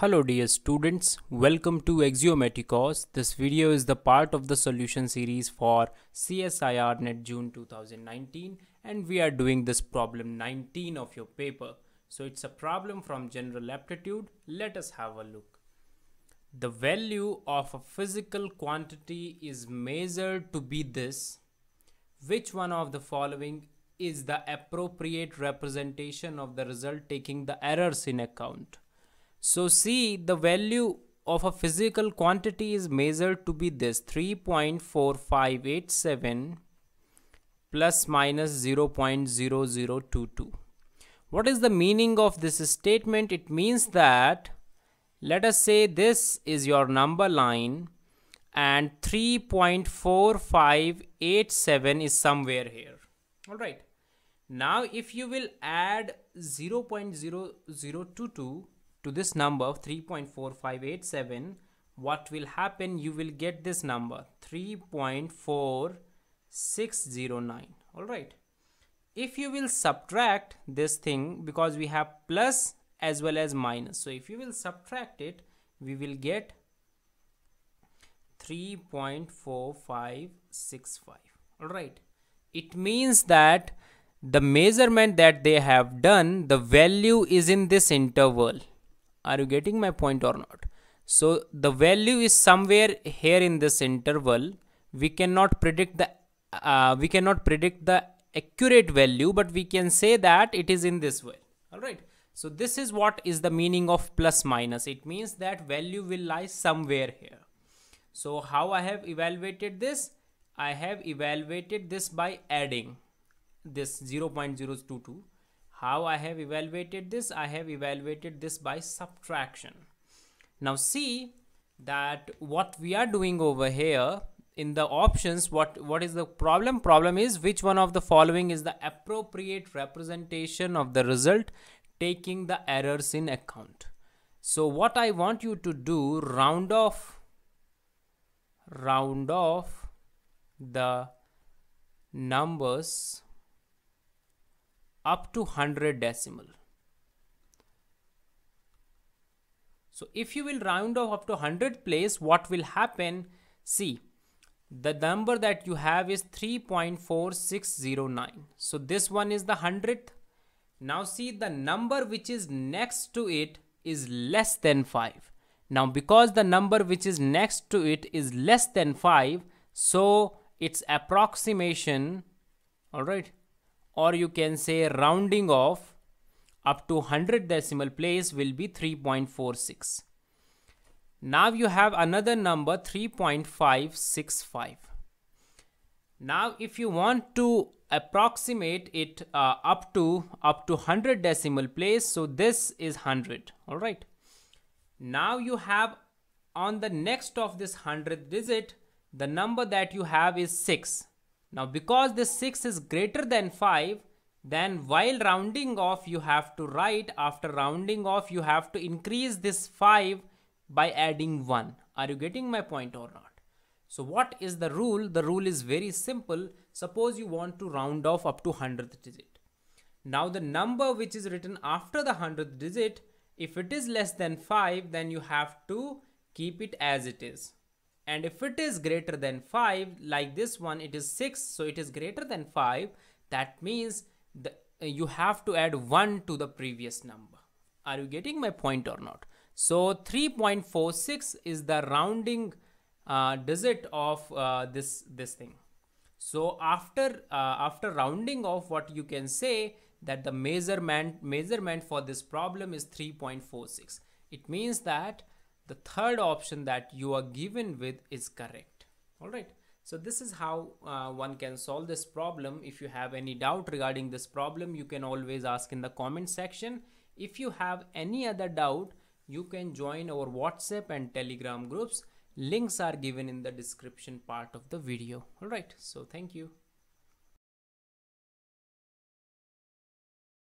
Hello dear students, welcome to Axiomaticos. This video is the part of the solution series for CSIR Net June 2019 and we are doing this problem 19 of your paper. So it's a problem from general aptitude. Let us have a look. The value of a physical quantity is measured to be this. Which one of the following is the appropriate representation of the result taking the errors in account? So see the value of a physical quantity is measured to be this 3.4587 plus minus 0.0022. What is the meaning of this statement? It means that let us say this is your number line and 3.4587 is somewhere here. All right. Now if you will add 0.0022 to this number 3.4587 what will happen you will get this number 3.4609 all right if you will subtract this thing because we have plus as well as minus so if you will subtract it we will get 3.4565 all right it means that the measurement that they have done the value is in this interval are you getting my point or not? So the value is somewhere here in this interval. We cannot predict the uh, we cannot predict the accurate value, but we can say that it is in this way. All right. So this is what is the meaning of plus minus. It means that value will lie somewhere here. So how I have evaluated this? I have evaluated this by adding this 0.022 how I have evaluated this? I have evaluated this by subtraction. Now see that what we are doing over here in the options, what, what is the problem? Problem is which one of the following is the appropriate representation of the result taking the errors in account. So what I want you to do, round off, round off the numbers up to 100 decimal. So if you will round off up to 100 place, what will happen? See, the number that you have is 3.4609. So this one is the 100th. Now see the number which is next to it is less than 5. Now because the number which is next to it is less than 5, so its approximation, all right, or you can say rounding off up to 100 decimal place will be 3.46. Now you have another number 3.565. Now if you want to approximate it uh, up to up to 100 decimal place so this is 100 all right now you have on the next of this hundred digit the number that you have is 6 now because this 6 is greater than 5, then while rounding off you have to write, after rounding off you have to increase this 5 by adding 1. Are you getting my point or not? So what is the rule? The rule is very simple. Suppose you want to round off up to 100th digit. Now the number which is written after the 100th digit, if it is less than 5, then you have to keep it as it is and if it is greater than 5 like this one it is 6 so it is greater than 5 that means the, you have to add 1 to the previous number are you getting my point or not so 3.46 is the rounding uh, digit of uh, this this thing so after uh, after rounding off what you can say that the measurement measurement for this problem is 3.46 it means that the third option that you are given with is correct. All right. So this is how uh, one can solve this problem. If you have any doubt regarding this problem, you can always ask in the comment section. If you have any other doubt, you can join our WhatsApp and Telegram groups. Links are given in the description part of the video. All right. So thank you.